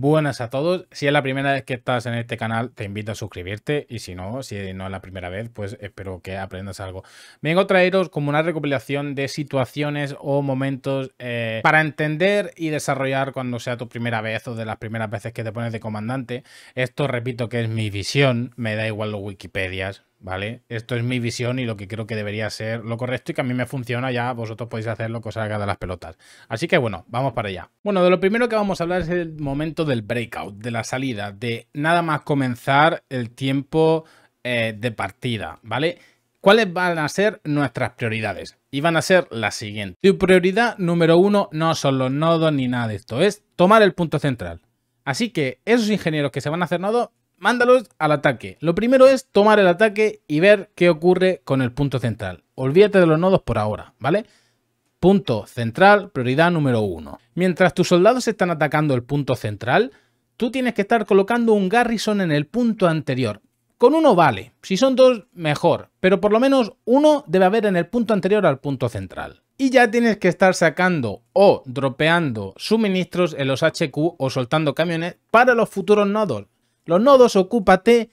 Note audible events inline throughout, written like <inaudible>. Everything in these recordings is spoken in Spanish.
Buenas a todos. Si es la primera vez que estás en este canal, te invito a suscribirte y si no, si no es la primera vez, pues espero que aprendas algo. Vengo a traeros como una recopilación de situaciones o momentos eh, para entender y desarrollar cuando sea tu primera vez o de las primeras veces que te pones de comandante. Esto, repito, que es mi visión, me da igual los Wikipedias, ¿vale? Esto es mi visión y lo que creo que debería ser lo correcto y que a mí me funciona, ya vosotros podéis hacer lo que os haga de las pelotas. Así que bueno, vamos para allá. Bueno, de lo primero que vamos a hablar es el momento del breakout, de la salida, de nada más comenzar el tiempo eh, de partida, ¿vale? ¿Cuáles van a ser nuestras prioridades? Y van a ser las siguientes. Tu prioridad número uno no son los nodos ni nada de esto, es tomar el punto central. Así que esos ingenieros que se van a hacer nodos, mándalos al ataque. Lo primero es tomar el ataque y ver qué ocurre con el punto central. Olvídate de los nodos por ahora, ¿vale? Punto central, prioridad número uno. Mientras tus soldados están atacando el punto central, tú tienes que estar colocando un garrison en el punto anterior. Con uno vale, si son dos mejor, pero por lo menos uno debe haber en el punto anterior al punto central. Y ya tienes que estar sacando o dropeando suministros en los HQ o soltando camiones para los futuros nodos. Los nodos ocúpate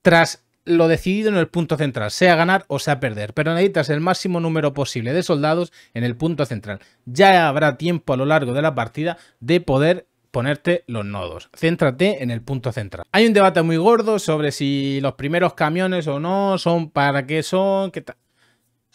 tras lo decidido en el punto central, sea ganar o sea perder, pero necesitas el máximo número posible de soldados en el punto central. Ya habrá tiempo a lo largo de la partida de poder ponerte los nodos. Céntrate en el punto central. Hay un debate muy gordo sobre si los primeros camiones o no son, para qué son, qué tal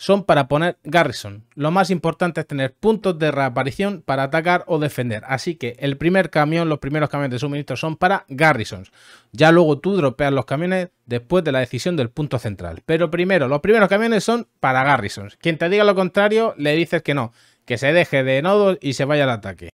son para poner garrison. Lo más importante es tener puntos de reaparición para atacar o defender. Así que el primer camión, los primeros camiones de suministro son para garrisons. Ya luego tú dropeas los camiones después de la decisión del punto central. Pero primero, los primeros camiones son para garrisons. Quien te diga lo contrario, le dices que no, que se deje de nodos y se vaya al ataque.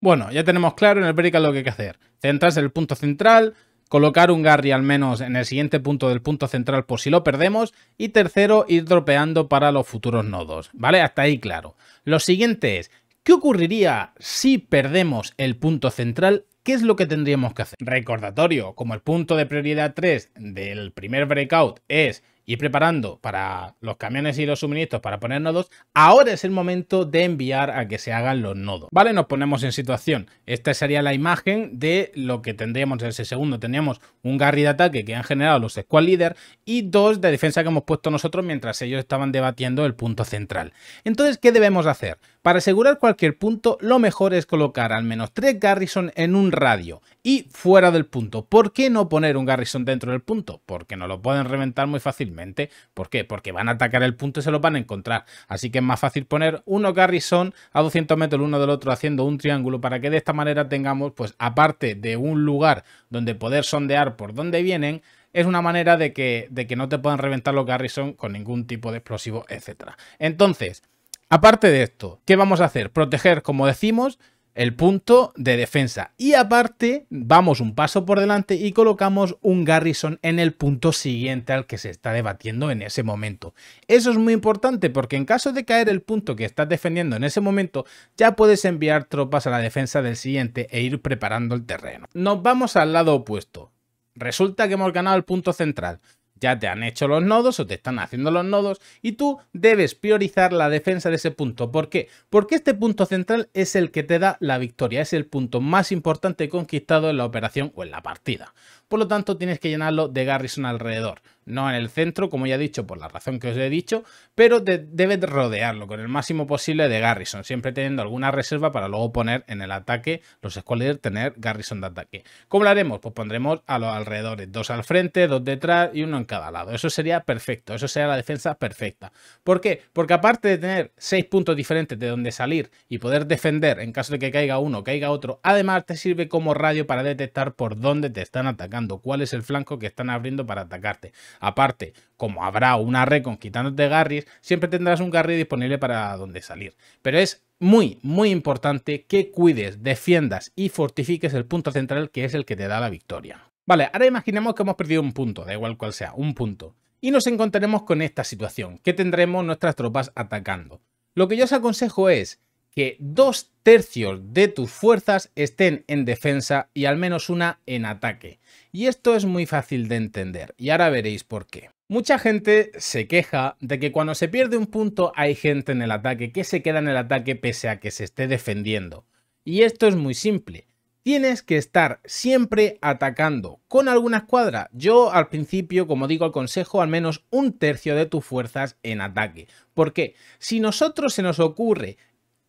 Bueno, ya tenemos claro en el vertical lo que hay que hacer. Centrarse en el punto central, colocar un Garry al menos en el siguiente punto del punto central por si lo perdemos y tercero ir dropeando para los futuros nodos, ¿vale? Hasta ahí claro. Lo siguiente es, ¿qué ocurriría si perdemos el punto central ¿qué es lo que tendríamos que hacer? Recordatorio, como el punto de prioridad 3 del primer breakout es y preparando para los camiones y los suministros para poner nodos, ahora es el momento de enviar a que se hagan los nodos. Vale, nos ponemos en situación. Esta sería la imagen de lo que tendríamos en ese segundo. Teníamos un Garry de ataque que han generado los squad leader y dos de defensa que hemos puesto nosotros mientras ellos estaban debatiendo el punto central. Entonces, ¿qué debemos hacer? Para asegurar cualquier punto, lo mejor es colocar al menos tres Garrison en un radio y fuera del punto. ¿Por qué no poner un Garrison dentro del punto? Porque nos lo pueden reventar muy fácilmente. ¿Por qué? Porque van a atacar el punto y se lo van a encontrar. Así que es más fácil poner uno garrison a 200 metros el uno del otro haciendo un triángulo para que de esta manera tengamos, pues aparte de un lugar donde poder sondear por dónde vienen, es una manera de que, de que no te puedan reventar los garrison con ningún tipo de explosivo, etc. Entonces, aparte de esto, ¿qué vamos a hacer? Proteger, como decimos, el punto de defensa. Y aparte, vamos un paso por delante y colocamos un Garrison en el punto siguiente al que se está debatiendo en ese momento. Eso es muy importante porque en caso de caer el punto que estás defendiendo en ese momento, ya puedes enviar tropas a la defensa del siguiente e ir preparando el terreno. Nos vamos al lado opuesto. Resulta que hemos ganado el punto central. Ya te han hecho los nodos o te están haciendo los nodos y tú debes priorizar la defensa de ese punto. ¿Por qué? Porque este punto central es el que te da la victoria, es el punto más importante conquistado en la operación o en la partida por lo tanto tienes que llenarlo de Garrison alrededor. No en el centro, como ya he dicho, por la razón que os he dicho, pero debes rodearlo con el máximo posible de Garrison, siempre teniendo alguna reserva para luego poner en el ataque los Squalers, tener Garrison de ataque. ¿Cómo lo haremos? Pues pondremos a los alrededores, dos al frente, dos detrás y uno en cada lado. Eso sería perfecto, eso sería la defensa perfecta. ¿Por qué? Porque aparte de tener seis puntos diferentes de donde salir y poder defender en caso de que caiga uno, caiga otro, además te sirve como radio para detectar por dónde te están atacando cuál es el flanco que están abriendo para atacarte. Aparte, como habrá una recon de Garris, siempre tendrás un garris disponible para donde salir. Pero es muy, muy importante que cuides, defiendas y fortifiques el punto central que es el que te da la victoria. Vale, ahora imaginemos que hemos perdido un punto, da igual cual sea, un punto. Y nos encontraremos con esta situación, que tendremos nuestras tropas atacando. Lo que yo os aconsejo es que dos tercios de tus fuerzas estén en defensa y al menos una en ataque. Y esto es muy fácil de entender, y ahora veréis por qué. Mucha gente se queja de que cuando se pierde un punto hay gente en el ataque que se queda en el ataque pese a que se esté defendiendo. Y esto es muy simple. Tienes que estar siempre atacando con alguna escuadra. Yo al principio, como digo, consejo al menos un tercio de tus fuerzas en ataque. Porque si nosotros se nos ocurre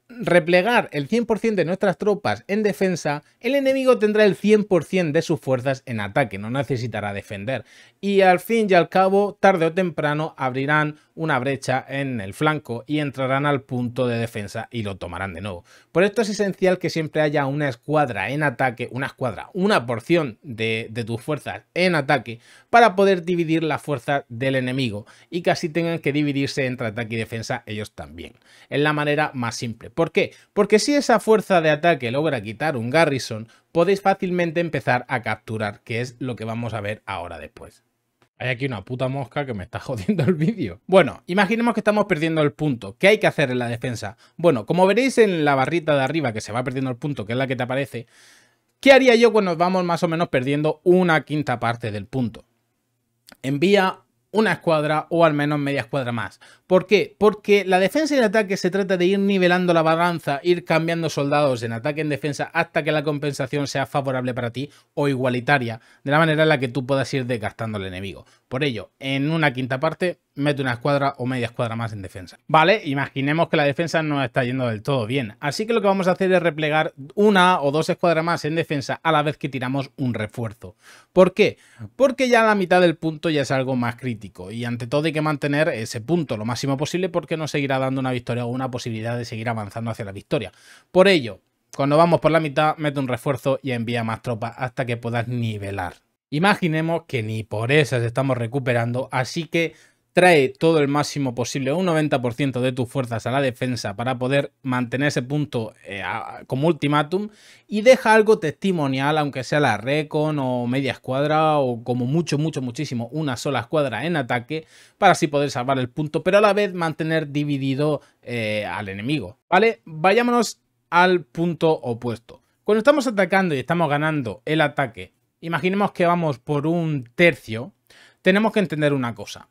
replegar el 100% de nuestras tropas en defensa, el enemigo tendrá el 100% de sus fuerzas en ataque, no necesitará defender. Y al fin y al cabo, tarde o temprano, abrirán una brecha en el flanco y entrarán al punto de defensa y lo tomarán de nuevo. Por esto es esencial que siempre haya una escuadra en ataque, una escuadra, una porción de, tus fuerzas en ataque para poder dividir la fuerza del enemigo y casi tengan que dividirse entre ataque y defensa ellos también. Es la manera más simple. ¿Por qué? Porque si esa fuerza de ataque logra quitar un garrison, podéis fácilmente empezar a capturar, que es lo que vamos a ver ahora después. Hay aquí una puta mosca que me está <laughs> jodiendo el vídeo. Bueno, imaginemos que estamos perdiendo el punto. ¿Qué hay que hacer en la defensa? Bueno, como veréis en la barrita de arriba que se va perdiendo el punto, que es la que te aparece, ¿qué haría yo cuando vamos más o menos perdiendo una quinta parte del punto? Envía una escuadra o al menos media escuadra más. ¿Por qué? Porque la defensa y el ataque se trata de ir nivelando la balanza, ir cambiando soldados en ataque en defensa hasta que la compensación sea favorable para ti o igualitaria, de la manera en la que tú puedas ir desgastando al enemigo. Por ello, en una quinta parte, mete una escuadra o media escuadra más en defensa. Vale, imaginemos que la defensa no está yendo del todo bien. Así que lo que vamos a hacer es replegar una o dos escuadras más en defensa a la vez que tiramos un refuerzo. ¿Por qué? Porque ya la mitad del punto ya es algo más crítico y ante todo hay que mantener ese punto lo más posible porque nos seguirá dando una victoria o una posibilidad de seguir avanzando hacia la victoria. Por ello, cuando vamos por la mitad, mete un refuerzo y envía más tropas hasta que puedas nivelar. Imaginemos que ni por esas estamos recuperando, así que Trae todo el máximo posible, un 90% de tus fuerzas a la defensa para poder mantener ese punto eh, como ultimátum y deja algo testimonial, aunque sea la recon o media escuadra o como mucho, mucho, muchísimo una sola escuadra en ataque para así poder salvar el punto, pero a la vez mantener dividido eh, al enemigo. ¿Vale? Vayámonos al punto opuesto. Cuando estamos atacando y estamos ganando el ataque, imaginemos que vamos por un tercio, tenemos que entender una cosa.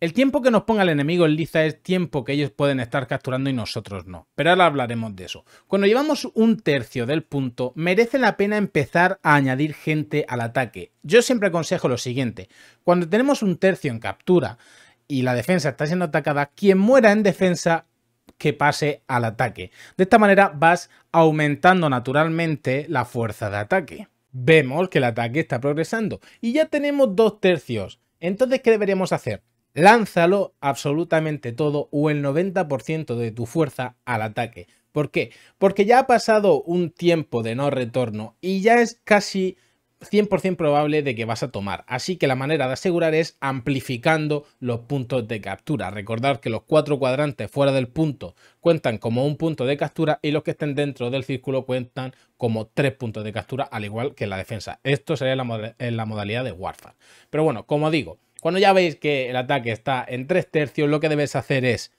El tiempo que nos ponga el enemigo en liza es tiempo que ellos pueden estar capturando y nosotros no. Pero ahora hablaremos de eso. Cuando llevamos un tercio del punto, merece la pena empezar a añadir gente al ataque. Yo siempre aconsejo lo siguiente. Cuando tenemos un tercio en captura y la defensa está siendo atacada, quien muera en defensa que pase al ataque. De esta manera vas aumentando naturalmente la fuerza de ataque. Vemos que el ataque está progresando y ya tenemos dos tercios. Entonces, ¿qué deberíamos hacer? Lánzalo absolutamente todo o el 90% de tu fuerza al ataque. ¿Por qué? Porque ya ha pasado un tiempo de no retorno y ya es casi 100% probable de que vas a tomar. Así que la manera de asegurar es amplificando los puntos de captura. Recordar que los cuatro cuadrantes fuera del punto cuentan como un punto de captura y los que estén dentro del círculo cuentan como tres puntos de captura, al igual que la defensa. Esto sería la, la modalidad de Warfare. Pero bueno, como digo, cuando ya veis que el ataque está en tres tercios, lo que debes hacer es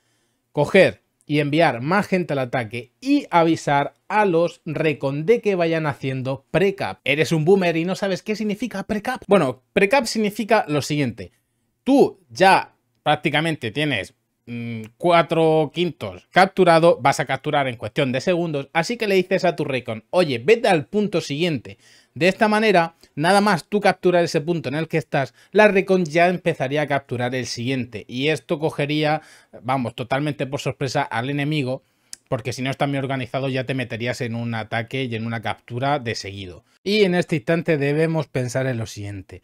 coger y enviar más gente al ataque y avisar a los recon de que vayan haciendo precap. ¿Eres un boomer y no sabes qué significa precap? Bueno, precap significa lo siguiente. Tú ya prácticamente tienes Mm, cuatro quintos capturado, vas a capturar en cuestión de segundos. Así que le dices a tu Raycon, oye, vete al punto siguiente. De esta manera, nada más tú capturar ese punto en el que estás, la recon ya empezaría a capturar el siguiente. Y esto cogería, vamos, totalmente por sorpresa al enemigo, porque si no está bien organizado ya te meterías en un ataque y en una captura de seguido. Y en este instante debemos pensar en lo siguiente.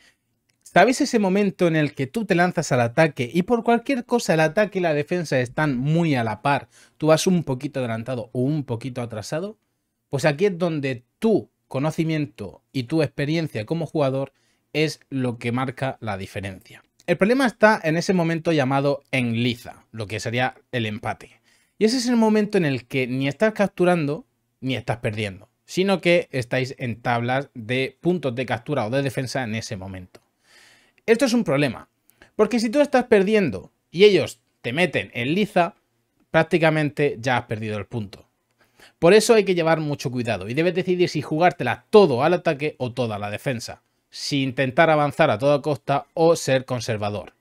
¿Sabéis ese momento en el que tú te lanzas al ataque y por cualquier cosa el ataque y la defensa están muy a la par? Tú vas un poquito adelantado o un poquito atrasado. Pues aquí es donde tu conocimiento y tu experiencia como jugador es lo que marca la diferencia. El problema está en ese momento llamado enliza, lo que sería el empate. Y ese es el momento en el que ni estás capturando ni estás perdiendo, sino que estáis en tablas de puntos de captura o de defensa en ese momento. Esto es un problema, porque si tú estás perdiendo y ellos te meten en liza, prácticamente ya has perdido el punto. Por eso hay que llevar mucho cuidado y debes decidir si jugártela todo al ataque o toda la defensa, si intentar avanzar a toda costa o ser conservador.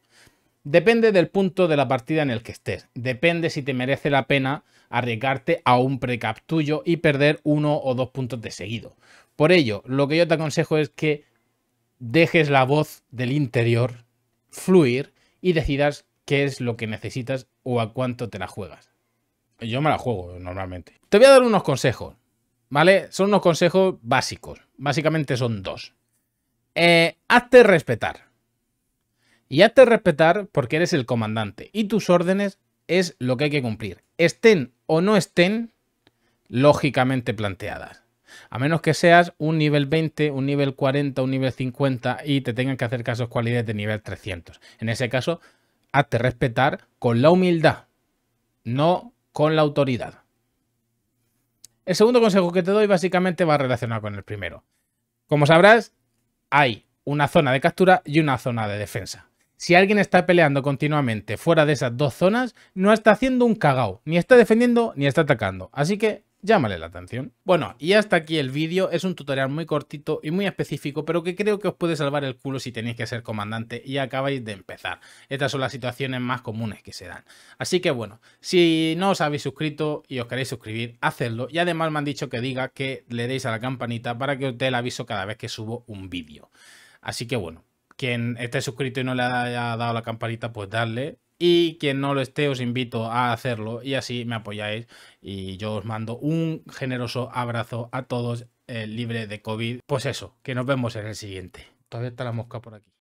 Depende del punto de la partida en el que estés, depende si te merece la pena arriesgarte a un precap tuyo y perder uno o dos puntos de seguido. Por ello, lo que yo te aconsejo es que dejes la voz del interior fluir y decidas qué es lo que necesitas o a cuánto te la juegas. Yo me la juego normalmente. Te voy a dar unos consejos, ¿vale? Son unos consejos básicos. Básicamente son dos. Eh, hazte respetar. Y hazte respetar porque eres el comandante y tus órdenes es lo que hay que cumplir. Estén o no estén lógicamente planteadas. A menos que seas un nivel 20, un nivel 40, un nivel 50 y te tengan que hacer casos cualidades de nivel 300. En ese caso, hazte respetar con la humildad, no con la autoridad. El segundo consejo que te doy básicamente va a relacionar con el primero. Como sabrás, hay una zona de captura y una zona de defensa. Si alguien está peleando continuamente fuera de esas dos zonas, no está haciendo un cagao, ni está defendiendo ni está atacando. Así que llámale la atención. Bueno, y hasta aquí el vídeo. Es un tutorial muy cortito y muy específico, pero que creo que os puede salvar el culo si tenéis que ser comandante y acabáis de empezar. Estas son las situaciones más comunes que se dan. Así que bueno, si no os habéis suscrito y os queréis suscribir, hacedlo. Y además me han dicho que diga que le deis a la campanita para que os dé el aviso cada vez que subo un vídeo. Así que bueno, quien esté suscrito y no le haya dado la campanita, pues darle y quien no lo esté os invito a hacerlo y así me apoyáis y yo os mando un generoso abrazo a todos eh, libre de COVID. Pues eso, que nos vemos en el siguiente. Todavía está la mosca por aquí.